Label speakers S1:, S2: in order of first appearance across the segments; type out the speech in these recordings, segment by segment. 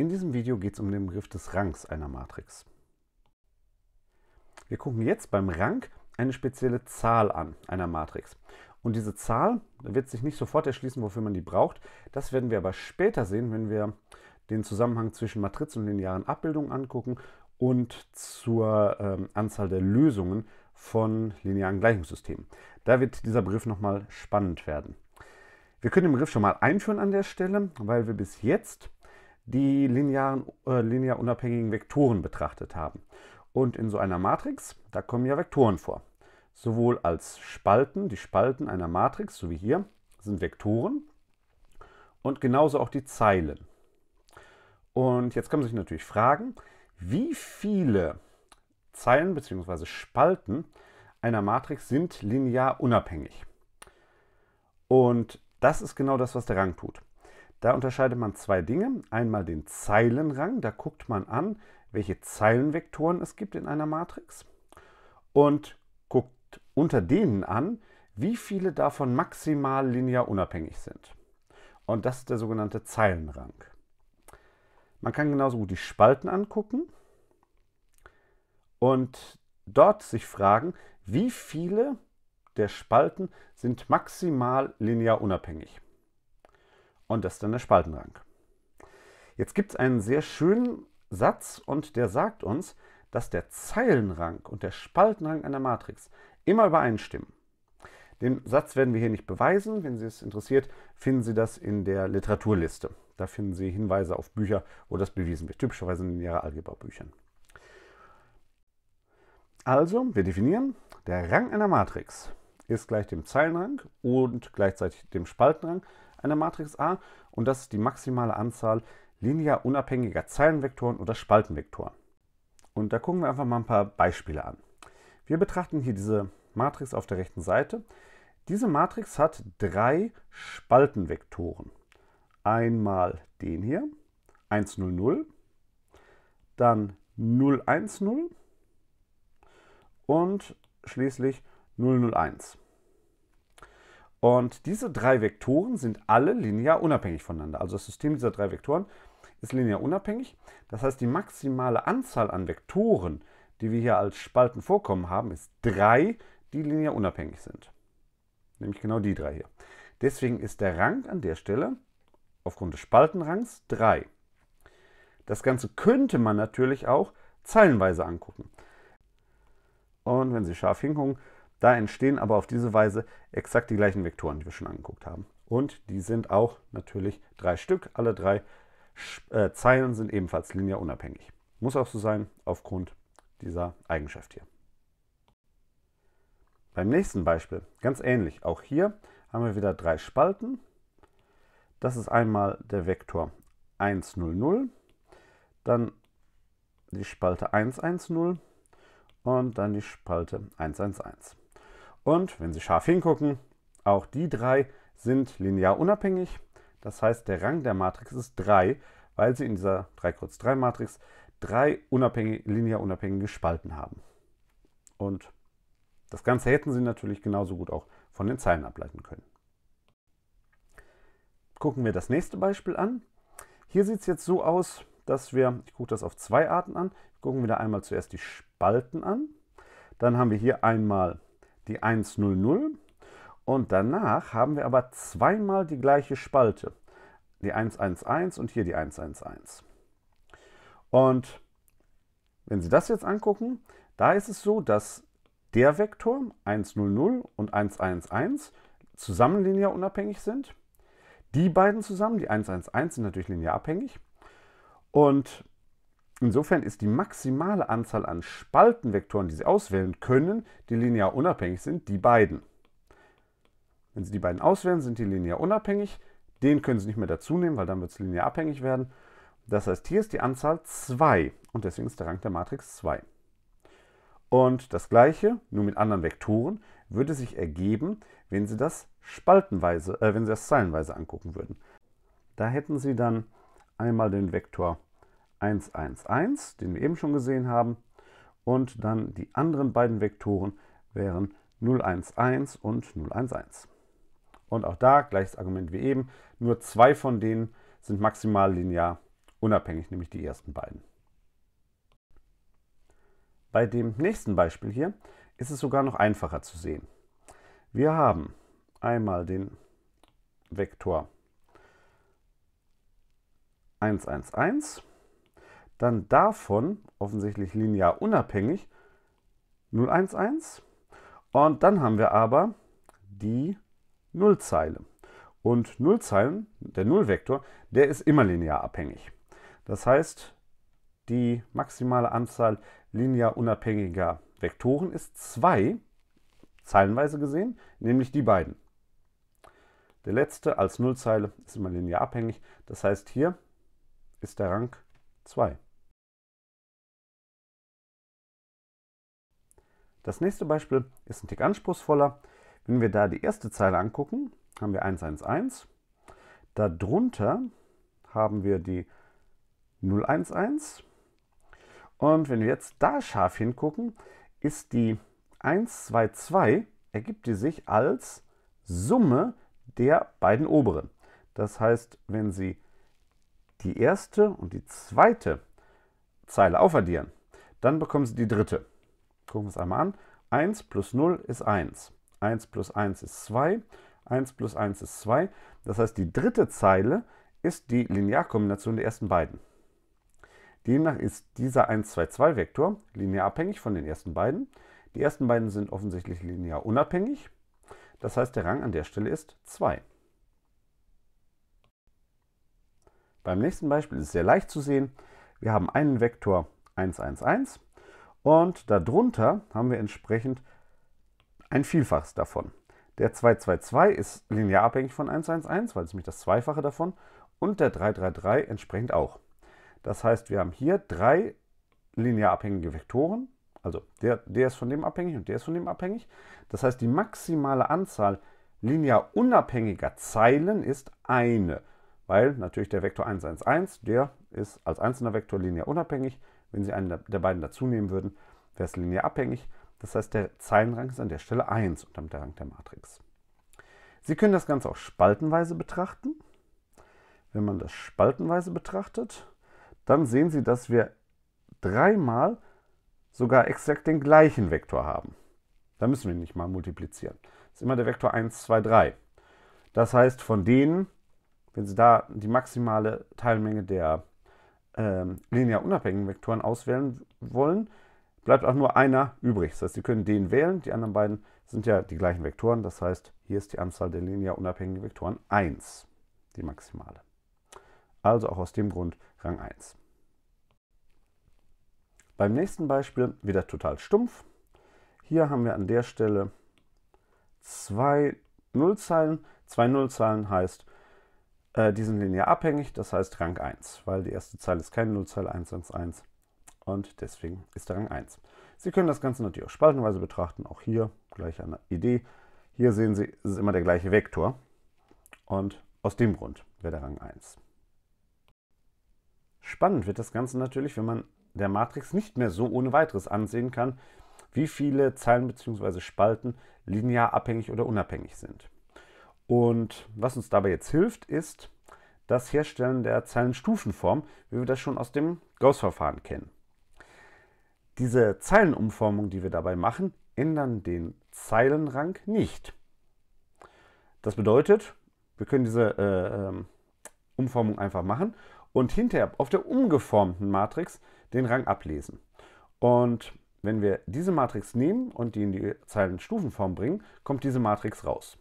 S1: In diesem Video geht es um den Begriff des Rangs einer Matrix. Wir gucken jetzt beim Rang eine spezielle Zahl an einer Matrix. Und diese Zahl wird sich nicht sofort erschließen, wofür man die braucht. Das werden wir aber später sehen, wenn wir den Zusammenhang zwischen Matriz und linearen Abbildungen angucken und zur ähm, Anzahl der Lösungen von linearen Gleichungssystemen. Da wird dieser Begriff nochmal spannend werden. Wir können den Begriff schon mal einführen an der Stelle, weil wir bis jetzt die linearen, äh, linear unabhängigen Vektoren betrachtet haben. Und in so einer Matrix, da kommen ja Vektoren vor. Sowohl als Spalten, die Spalten einer Matrix, so wie hier, sind Vektoren und genauso auch die Zeilen. Und jetzt kann man sich natürlich fragen, wie viele Zeilen bzw. Spalten einer Matrix sind linear unabhängig. Und das ist genau das, was der Rang tut. Da unterscheidet man zwei Dinge. Einmal den Zeilenrang, da guckt man an, welche Zeilenvektoren es gibt in einer Matrix und guckt unter denen an, wie viele davon maximal linear unabhängig sind. Und das ist der sogenannte Zeilenrang. Man kann genauso gut die Spalten angucken und dort sich fragen, wie viele der Spalten sind maximal linear unabhängig. Und das ist dann der Spaltenrang. Jetzt gibt es einen sehr schönen Satz und der sagt uns, dass der Zeilenrang und der Spaltenrang einer Matrix immer übereinstimmen. Den Satz werden wir hier nicht beweisen. Wenn Sie es interessiert, finden Sie das in der Literaturliste. Da finden Sie Hinweise auf Bücher, wo das bewiesen wird, typischerweise in Ihrer Algebra-Büchern. Also, wir definieren, der Rang einer Matrix ist gleich dem Zeilenrang und gleichzeitig dem Spaltenrang einer Matrix A und das ist die maximale Anzahl linear unabhängiger Zeilenvektoren oder Spaltenvektoren. Und da gucken wir einfach mal ein paar Beispiele an. Wir betrachten hier diese Matrix auf der rechten Seite. Diese Matrix hat drei Spaltenvektoren. Einmal den hier, 1, 0, 0, dann 0, 1, 0 und schließlich 0, 0, 1. Und diese drei Vektoren sind alle linear unabhängig voneinander. Also das System dieser drei Vektoren ist linear unabhängig. Das heißt, die maximale Anzahl an Vektoren, die wir hier als Spalten vorkommen haben, ist drei, die linear unabhängig sind. Nämlich genau die drei hier. Deswegen ist der Rang an der Stelle aufgrund des Spaltenrangs 3. Das Ganze könnte man natürlich auch zeilenweise angucken. Und wenn Sie scharf hingucken, da entstehen aber auf diese Weise exakt die gleichen Vektoren, die wir schon angeguckt haben. Und die sind auch natürlich drei Stück. Alle drei äh, Zeilen sind ebenfalls linear unabhängig. Muss auch so sein aufgrund dieser Eigenschaft hier. Beim nächsten Beispiel ganz ähnlich. Auch hier haben wir wieder drei Spalten. Das ist einmal der Vektor 1, 0, 0, dann die Spalte 1, 1, 0 und dann die Spalte 111. 1. Und wenn Sie scharf hingucken, auch die drei sind linear unabhängig. Das heißt, der Rang der Matrix ist 3, weil Sie in dieser 3 kurz 3 Matrix drei unabhängige, linear unabhängige Spalten haben. Und das Ganze hätten Sie natürlich genauso gut auch von den Zeilen ableiten können. Gucken wir das nächste Beispiel an. Hier sieht es jetzt so aus, dass wir, ich gucke das auf zwei Arten an, gucken wir da einmal zuerst die Spalten an. Dann haben wir hier einmal die 100 und danach haben wir aber zweimal die gleiche Spalte. Die 111 und hier die 111. Und wenn Sie das jetzt angucken, da ist es so, dass der Vektor 100 und 111 zusammen linear unabhängig sind. Die beiden zusammen, die 111, sind natürlich linear abhängig. Und Insofern ist die maximale Anzahl an Spaltenvektoren, die Sie auswählen können, die linear unabhängig sind, die beiden. Wenn Sie die beiden auswählen, sind die linear unabhängig. Den können Sie nicht mehr dazu nehmen, weil dann wird es linear abhängig werden. Das heißt, hier ist die Anzahl 2 und deswegen ist der Rang der Matrix 2. Und das gleiche, nur mit anderen Vektoren, würde sich ergeben, wenn Sie das spaltenweise, äh, wenn Sie das zeilenweise angucken würden. Da hätten Sie dann einmal den Vektor 2. 111, den wir eben schon gesehen haben. Und dann die anderen beiden Vektoren wären 011 und 011. Und auch da gleiches Argument wie eben. Nur zwei von denen sind maximal linear unabhängig, nämlich die ersten beiden. Bei dem nächsten Beispiel hier ist es sogar noch einfacher zu sehen. Wir haben einmal den Vektor 111 dann davon, offensichtlich linear unabhängig, 011. Und dann haben wir aber die Nullzeile. Und Nullzeilen, der Nullvektor, der ist immer linear abhängig. Das heißt, die maximale Anzahl linear unabhängiger Vektoren ist 2, zeilenweise gesehen, nämlich die beiden. Der letzte als Nullzeile ist immer linear abhängig. Das heißt, hier ist der Rang 2. Das nächste Beispiel ist ein Tick anspruchsvoller. Wenn wir da die erste Zeile angucken, haben wir 111. Darunter haben wir die 011. Und wenn wir jetzt da scharf hingucken, ist die 122, ergibt die sich als Summe der beiden oberen. Das heißt, wenn Sie die erste und die zweite Zeile aufaddieren, dann bekommen Sie die dritte. Gucken wir es einmal an. 1 plus 0 ist 1. 1 plus 1 ist 2. 1 plus 1 ist 2. Das heißt, die dritte Zeile ist die Linearkombination der ersten beiden. Demnach ist dieser 1, 2, 2 vektor linear abhängig von den ersten beiden. Die ersten beiden sind offensichtlich linear unabhängig. Das heißt, der Rang an der Stelle ist 2. Beim nächsten Beispiel ist es sehr leicht zu sehen. Wir haben einen Vektor 1, 1, 1. Und darunter haben wir entsprechend ein Vielfaches davon. Der 222 ist linear abhängig von 111, weil es nämlich das Zweifache davon. Und der 333 entsprechend auch. Das heißt, wir haben hier drei linear abhängige Vektoren. Also der, der ist von dem abhängig und der ist von dem abhängig. Das heißt, die maximale Anzahl linear unabhängiger Zeilen ist eine, weil natürlich der Vektor 111, der ist als einzelner Vektor linear unabhängig, wenn Sie einen der beiden dazu nehmen würden, wäre es linear abhängig. Das heißt, der Zeilenrang ist an der Stelle 1 unterm Rang der Matrix. Sie können das Ganze auch spaltenweise betrachten. Wenn man das spaltenweise betrachtet, dann sehen Sie, dass wir dreimal sogar exakt den gleichen Vektor haben. Da müssen wir nicht mal multiplizieren. Das ist immer der Vektor 1, 2, 3. Das heißt, von denen, wenn Sie da die maximale Teilmenge der ähm, linear unabhängigen Vektoren auswählen wollen, bleibt auch nur einer übrig. Das heißt, Sie können den wählen, die anderen beiden sind ja die gleichen Vektoren. Das heißt, hier ist die Anzahl der linear unabhängigen Vektoren 1, die maximale. Also auch aus dem Grund Rang 1. Beim nächsten Beispiel wieder total stumpf. Hier haben wir an der Stelle zwei Nullzeilen. Zwei Nullzeilen heißt, äh, die sind linear abhängig, das heißt Rang 1, weil die erste Zahl ist keine Nullzahl 1, 1, 1 und deswegen ist der Rang 1. Sie können das Ganze natürlich auch spaltenweise betrachten, auch hier gleich eine Idee. Hier sehen Sie, es ist immer der gleiche Vektor und aus dem Grund wäre der Rang 1. Spannend wird das Ganze natürlich, wenn man der Matrix nicht mehr so ohne weiteres ansehen kann, wie viele Zeilen bzw. Spalten linear abhängig oder unabhängig sind. Und was uns dabei jetzt hilft, ist das Herstellen der Zeilenstufenform, wie wir das schon aus dem Gauss-Verfahren kennen. Diese Zeilenumformung, die wir dabei machen, ändern den Zeilenrang nicht. Das bedeutet, wir können diese äh, ähm, Umformung einfach machen und hinterher auf der umgeformten Matrix den Rang ablesen. Und wenn wir diese Matrix nehmen und die in die Zeilenstufenform bringen, kommt diese Matrix raus.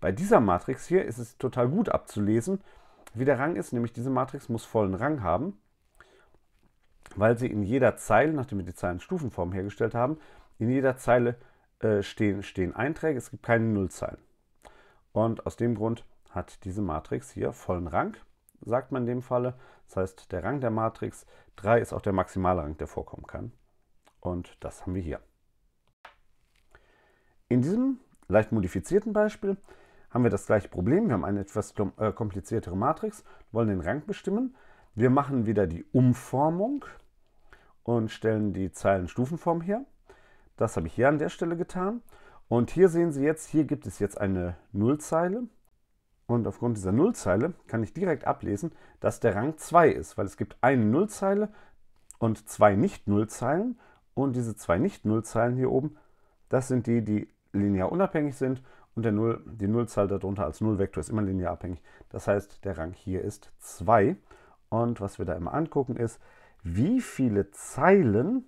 S1: Bei dieser Matrix hier ist es total gut abzulesen, wie der Rang ist, nämlich diese Matrix muss vollen Rang haben, weil sie in jeder Zeile, nachdem wir die Zeilen Stufenform hergestellt haben, in jeder Zeile äh, stehen, stehen Einträge, es gibt keine Nullzeilen. Und aus dem Grund hat diese Matrix hier vollen Rang, sagt man in dem Falle. Das heißt, der Rang der Matrix 3 ist auch der maximale Rang, der vorkommen kann. Und das haben wir hier. In diesem leicht modifizierten Beispiel haben wir das gleiche Problem. Wir haben eine etwas äh, kompliziertere Matrix, wollen den Rang bestimmen. Wir machen wieder die Umformung und stellen die Zeilenstufenform her. Das habe ich hier an der Stelle getan. Und hier sehen Sie jetzt, hier gibt es jetzt eine Nullzeile. Und aufgrund dieser Nullzeile kann ich direkt ablesen, dass der Rang 2 ist, weil es gibt eine Nullzeile und zwei Nicht-Nullzeilen. Und diese zwei Nicht-Nullzeilen hier oben, das sind die, die linear unabhängig sind und der Null, die Nullzahl darunter als Nullvektor ist immer linear abhängig. Das heißt, der Rang hier ist 2. Und was wir da immer angucken ist, wie viele Zeilen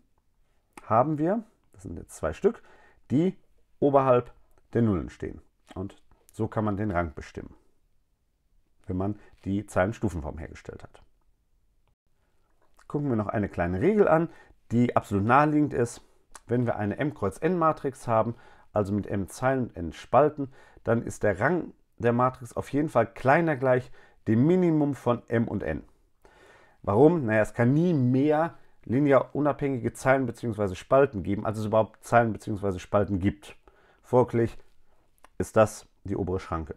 S1: haben wir, das sind jetzt zwei Stück, die oberhalb der Nullen stehen. Und so kann man den Rang bestimmen, wenn man die Zeilenstufenform hergestellt hat. Gucken wir noch eine kleine Regel an, die absolut naheliegend ist. Wenn wir eine M-Kreuz-N-Matrix haben, also mit m Zeilen und n Spalten, dann ist der Rang der Matrix auf jeden Fall kleiner gleich dem Minimum von m und n. Warum? Naja, es kann nie mehr linear unabhängige Zeilen bzw. Spalten geben, als es überhaupt Zeilen bzw. Spalten gibt. Folglich ist das die obere Schranke.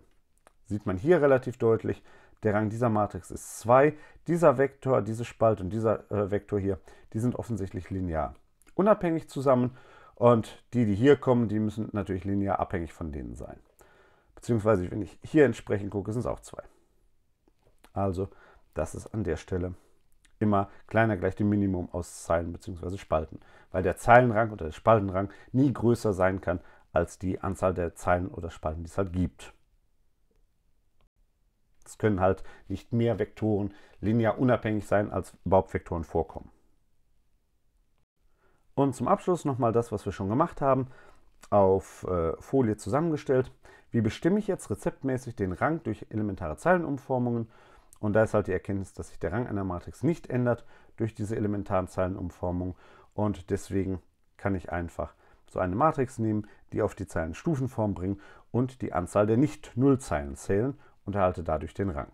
S1: Sieht man hier relativ deutlich, der Rang dieser Matrix ist 2. Dieser Vektor, diese Spalte und dieser äh, Vektor hier, die sind offensichtlich linear. Unabhängig zusammen und die, die hier kommen, die müssen natürlich linear abhängig von denen sein. Beziehungsweise, wenn ich hier entsprechend gucke, sind es auch zwei. Also, das ist an der Stelle immer kleiner gleich dem Minimum aus Zeilen bzw. Spalten, weil der Zeilenrang oder der Spaltenrang nie größer sein kann als die Anzahl der Zeilen oder Spalten, die es halt gibt. Es können halt nicht mehr Vektoren linear unabhängig sein, als überhaupt Vektoren vorkommen. Und zum Abschluss nochmal das, was wir schon gemacht haben, auf äh, Folie zusammengestellt. Wie bestimme ich jetzt rezeptmäßig den Rang durch elementare Zeilenumformungen? Und da ist halt die Erkenntnis, dass sich der Rang einer Matrix nicht ändert durch diese elementaren Zeilenumformungen. Und deswegen kann ich einfach so eine Matrix nehmen, die auf die Zeilen Stufenform bringen und die Anzahl der Nicht-Null-Zeilen zählen und erhalte dadurch den Rang.